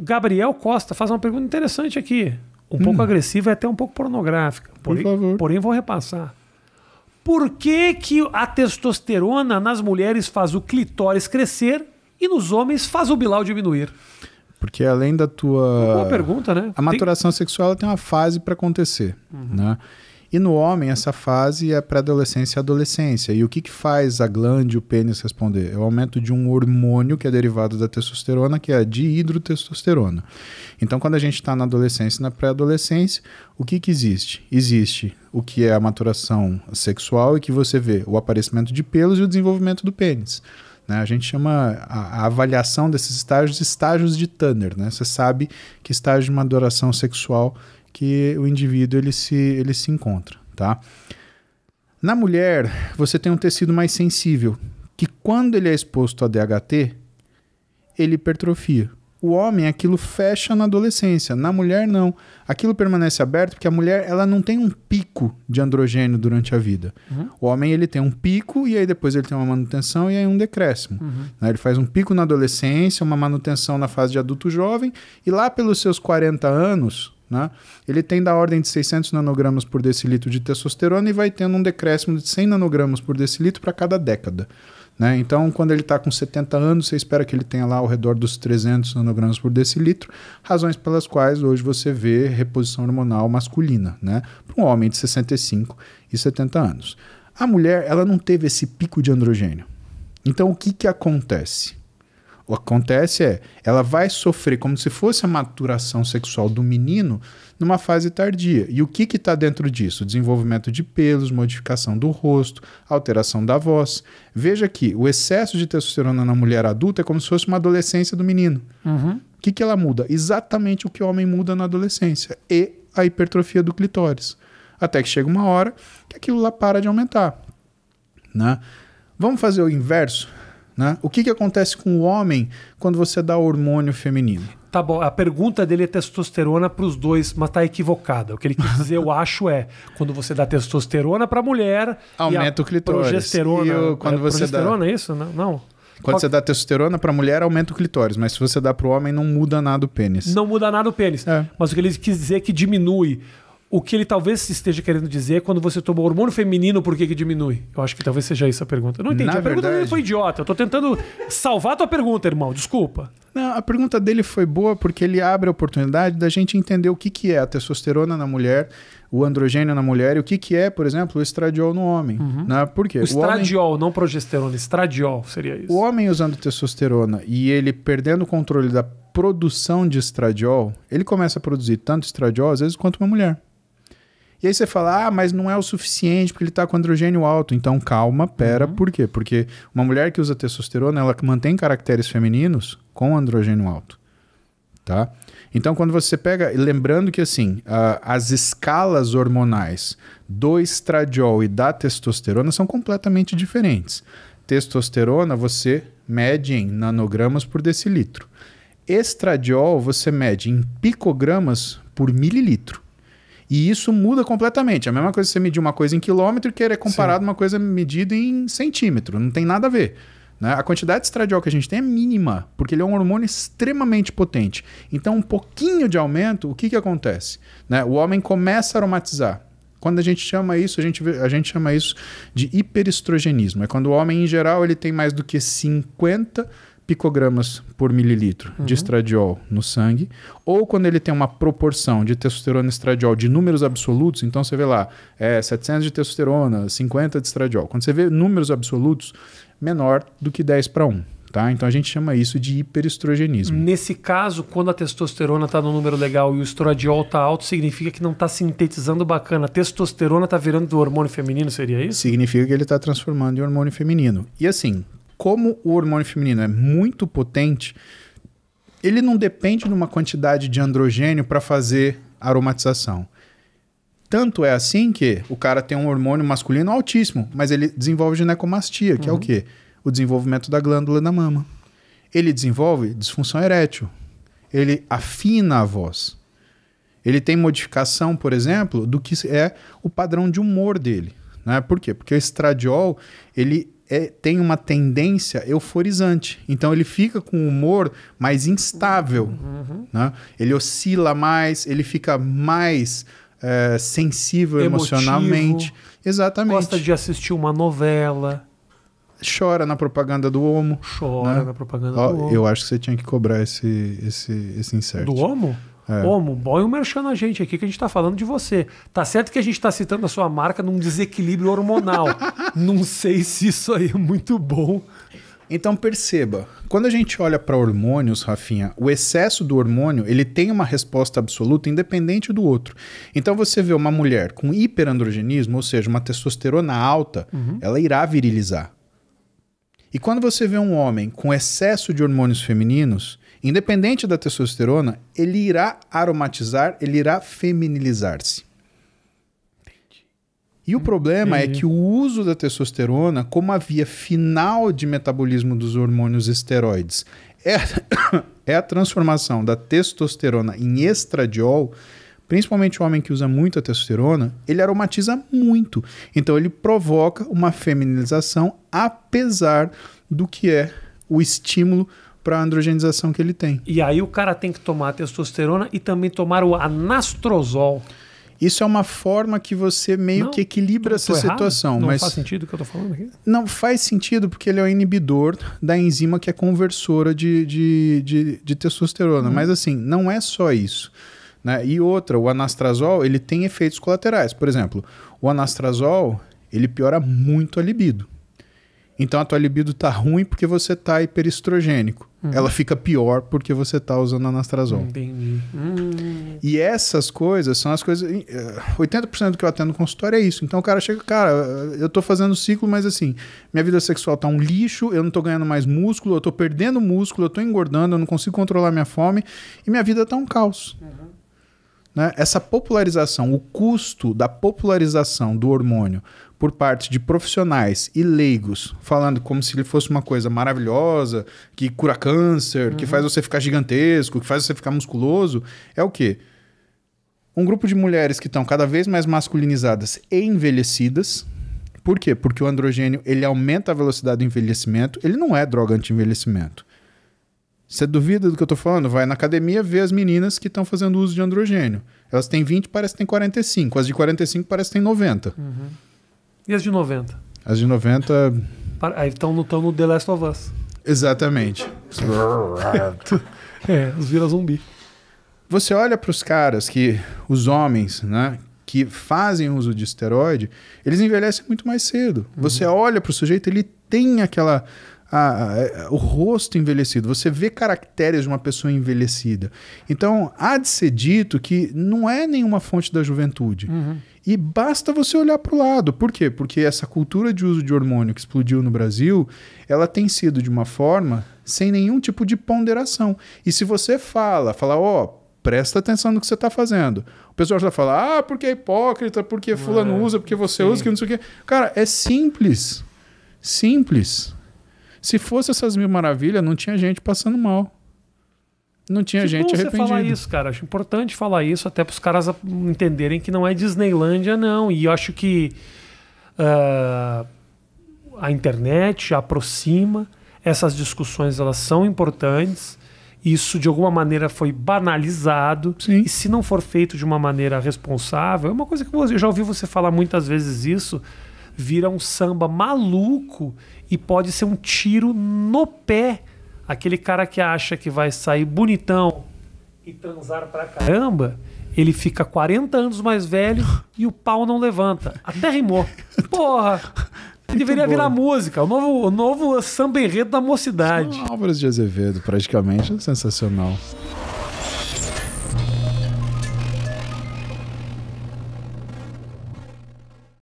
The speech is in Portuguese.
Gabriel Costa faz uma pergunta interessante aqui. Um hum. pouco agressiva e até um pouco pornográfica. Porém, Por favor. porém, vou repassar. Por que, que a testosterona nas mulheres faz o clitóris crescer e nos homens faz o bilau diminuir? Porque além da tua. Boa pergunta, né? A maturação tem... sexual tem uma fase para acontecer. Uhum. Né? E no homem, essa fase é pré-adolescência e adolescência. E o que, que faz a glande e o pênis responder? É o aumento de um hormônio que é derivado da testosterona, que é a dihidrotestosterona. Então, quando a gente está na adolescência e na pré-adolescência, o que, que existe? Existe o que é a maturação sexual e que você vê o aparecimento de pelos e o desenvolvimento do pênis. Né? A gente chama a, avaliação desses estágios de estágios de Tanner. Né? Você sabe que estágio de maturação sexual que o indivíduo ele se, ele se encontra, tá? Na mulher, você tem um tecido mais sensível, que quando ele é exposto a DHT, ele hipertrofia. O homem, aquilo fecha na adolescência. Na mulher, não. Aquilo permanece aberto porque a mulher, ela não tem um pico de androgênio durante a vida. Uhum. O homem, ele tem um pico e aí depois ele tem uma manutenção e aí um decréscimo. Uhum. Né? Ele faz um pico na adolescência, uma manutenção na fase de adulto jovem e lá pelos seus 40 anos, né? Ele tem da ordem de 600 nanogramas por decilitro de testosterona e vai tendo um decréscimo de 100 nanogramas por decilitro para cada década. Né? Então, quando ele está com 70 anos, você espera que ele tenha lá ao redor dos 300 nanogramas por decilitro, razões pelas quais hoje você vê reposição hormonal masculina né? para um homem de 65 e 70 anos. A mulher ela não teve esse pico de androgênio. Então, o que, que acontece? O que acontece é, ela vai sofrer como se fosse a maturação sexual do menino numa fase tardia. E o que está dentro disso? Desenvolvimento de pelos, modificação do rosto, alteração da voz. Veja que o excesso de testosterona na mulher adulta é como se fosse uma adolescência do menino. Uhum. O que, que ela muda? Exatamente o que o homem muda na adolescência. E a hipertrofia do clitóris. Até que chega uma hora que aquilo lá para de aumentar. Né? Vamos fazer o inverso? Né? O que, que acontece com o homem quando você dá hormônio feminino? Tá bom, a pergunta dele é testosterona para os dois, mas tá equivocada. O que ele quis dizer, eu acho, é quando você dá testosterona para a mulher, aumenta o clitóris. Progesterona, e é quando é, você progesterona, dá... isso? Não. não. Quando Qual... você dá testosterona para mulher, aumenta o clitóris, mas se você dá para o homem, não muda nada o pênis. Não muda nada o pênis. É. Mas o que ele quis dizer é que diminui o que ele talvez esteja querendo dizer é quando você toma hormônio feminino, por que, que diminui? Eu acho que talvez seja isso a pergunta. Eu não entendi. Na a pergunta verdade... dele foi idiota. Eu tô tentando salvar a tua pergunta, irmão. Desculpa. Não, a pergunta dele foi boa porque ele abre a oportunidade da gente entender o que, que é a testosterona na mulher, o androgênio na mulher e o que, que é, por exemplo, o estradiol no homem. Uhum. Né? Por quê? O estradiol, o homem... não progesterona, estradiol seria isso. O homem usando testosterona e ele perdendo o controle da produção de estradiol, ele começa a produzir tanto estradiol às vezes quanto uma mulher. E aí você fala, ah, mas não é o suficiente porque ele está com androgênio alto. Então calma, pera, uhum. por quê? Porque uma mulher que usa testosterona, ela mantém caracteres femininos com androgênio alto, tá? Então quando você pega, lembrando que assim, uh, as escalas hormonais do estradiol e da testosterona são completamente diferentes. Testosterona você mede em nanogramas por decilitro. Estradiol você mede em picogramas por mililitro. E isso muda completamente. É a mesma coisa que você medir uma coisa em quilômetro e querer comparar Sim. uma coisa medida em centímetro. Não tem nada a ver. Né? A quantidade de estradiol que a gente tem é mínima, porque ele é um hormônio extremamente potente. Então, um pouquinho de aumento, o que, que acontece? Né? O homem começa a aromatizar. Quando a gente chama isso, a gente, a gente chama isso de hiperestrogenismo. É quando o homem, em geral, ele tem mais do que 50 picogramas por mililitro uhum. de estradiol no sangue, ou quando ele tem uma proporção de testosterona e estradiol de números absolutos, então você vê lá é, 700 de testosterona, 50 de estradiol. Quando você vê números absolutos, menor do que 10 para 1. Tá? Então a gente chama isso de hiperestrogenismo. Nesse caso, quando a testosterona está no número legal e o estradiol está alto, significa que não está sintetizando bacana. A testosterona está virando do hormônio feminino, seria isso? Significa que ele está transformando em hormônio feminino. E assim, como o hormônio feminino é muito potente, ele não depende de uma quantidade de androgênio para fazer aromatização. Tanto é assim que o cara tem um hormônio masculino altíssimo, mas ele desenvolve ginecomastia, que uhum. é o uhum. quê? O desenvolvimento da glândula da mama. Ele desenvolve disfunção erétil. Ele afina a voz. Ele tem modificação, por exemplo, do que é o padrão de humor dele. Né? Por quê? Porque o estradiol ele é, tem uma tendência euforizante. Então ele fica com o humor mais instável. Uhum. Né? Ele oscila mais, ele fica mais é, sensível Emotivo, emocionalmente. Exatamente. Gosta de assistir uma novela chora na propaganda do Homo. Chora né? na propaganda Ó, do Homo. Eu acho que você tinha que cobrar esse, esse, esse insert. Do Homo? É. Homo, boy, um merchan na gente aqui que a gente está falando de você. Tá certo que a gente está citando a sua marca num desequilíbrio hormonal. Não sei se isso aí é muito bom. Então perceba, quando a gente olha para hormônios, Rafinha, o excesso do hormônio ele tem uma resposta absoluta independente do outro. Então você vê uma mulher com hiperandrogenismo, ou seja, uma testosterona alta, uhum. ela irá virilizar. E quando você vê um homem com excesso de hormônios femininos, independente da testosterona, ele irá aromatizar, ele irá feminilizar-se. E o hum, problema é Entendi. é que o uso da testosterona como a via final de metabolismo dos hormônios esteroides é, é a transformação da testosterona em estradiol principalmente o homem que usa muito a testosterona, ele aromatiza muito. Então ele provoca uma feminilização apesar do que é o estímulo para a androgenização que ele tem. E aí o cara tem que tomar a testosterona e também tomar o anastrozol. Isso é uma forma que você meio não, que equilibra tô, essa tô situação. Não mas faz sentido o que eu estou falando aqui? Não faz sentido porque ele é o inibidor da enzima que é conversora de, de, de, de testosterona. Hum. Mas assim, não é só isso. Né? E outra, o anastrazol ele tem efeitos colaterais. Por exemplo, o anastrazol ele piora muito a libido. Então a tua libido tá ruim porque você tá hiperestrogênico. Hum. Ela fica pior porque você tá usando anastrazol. Entendi. Hum. E essas coisas são as coisas. 80% eh, do que eu atendo no consultório é isso. Então o cara chega, cara, eu tô fazendo ciclo, mas assim, minha vida sexual tá um lixo, eu não tô ganhando mais músculo, eu tô perdendo músculo, eu tô engordando, eu não consigo controlar minha fome e minha vida tá um caos. Uhum. Né? Essa popularização, o custo da popularização do hormônio por parte de profissionais e leigos, falando como se ele fosse uma coisa maravilhosa, que cura câncer, uhum. que faz você ficar gigantesco, que faz você ficar musculoso, é o quê? Um grupo de mulheres que estão cada vez mais masculinizadas e envelhecidas. Por quê? Porque o androgênio ele aumenta a velocidade do envelhecimento, ele não é droga anti-envelhecimento. Você duvida do que eu tô falando? Vai na academia ver as meninas que estão fazendo uso de androgênio. Elas têm 20, parece que têm 45. As de 45 parece que têm 90. Uhum. E as de 90? As de 90. Aí estão no, no The Last of Us. Exatamente. é, os vira zumbi. Você olha para os caras que. os homens, né? Que fazem uso de esteroide, eles envelhecem muito mais cedo. Uhum. Você olha para o sujeito, ele tem aquela a, a, o rosto envelhecido, você vê caracteres de uma pessoa envelhecida. Então, há de ser dito que não é nenhuma fonte da juventude. Uhum. E basta você olhar para o lado. Por quê? Porque essa cultura de uso de hormônio que explodiu no Brasil, ela tem sido de uma forma sem nenhum tipo de ponderação. E se você fala, fala, ó, oh, presta atenção no que você está fazendo. O pessoal já fala, ah, porque é hipócrita, porque fulano ah, usa, porque você sim. usa, que não sei o quê. Cara, é simples. Simples. Se fosse essas mil maravilhas, não tinha gente passando mal. Não tinha que gente bom você arrependida. falar isso, cara. Acho importante falar isso até para os caras entenderem que não é Disneylândia, não. E eu acho que uh, a internet aproxima essas discussões, elas são importantes. Isso de alguma maneira foi banalizado. Sim. E se não for feito de uma maneira responsável, é uma coisa que eu já ouvi você falar muitas vezes isso vira um samba maluco e pode ser um tiro no pé. Aquele cara que acha que vai sair bonitão e transar pra caramba, ele fica 40 anos mais velho e o pau não levanta. Até rimou. Porra! Muito deveria boa. virar música, o novo, o novo samba enredo da mocidade. Álvares de Azevedo, praticamente, é sensacional.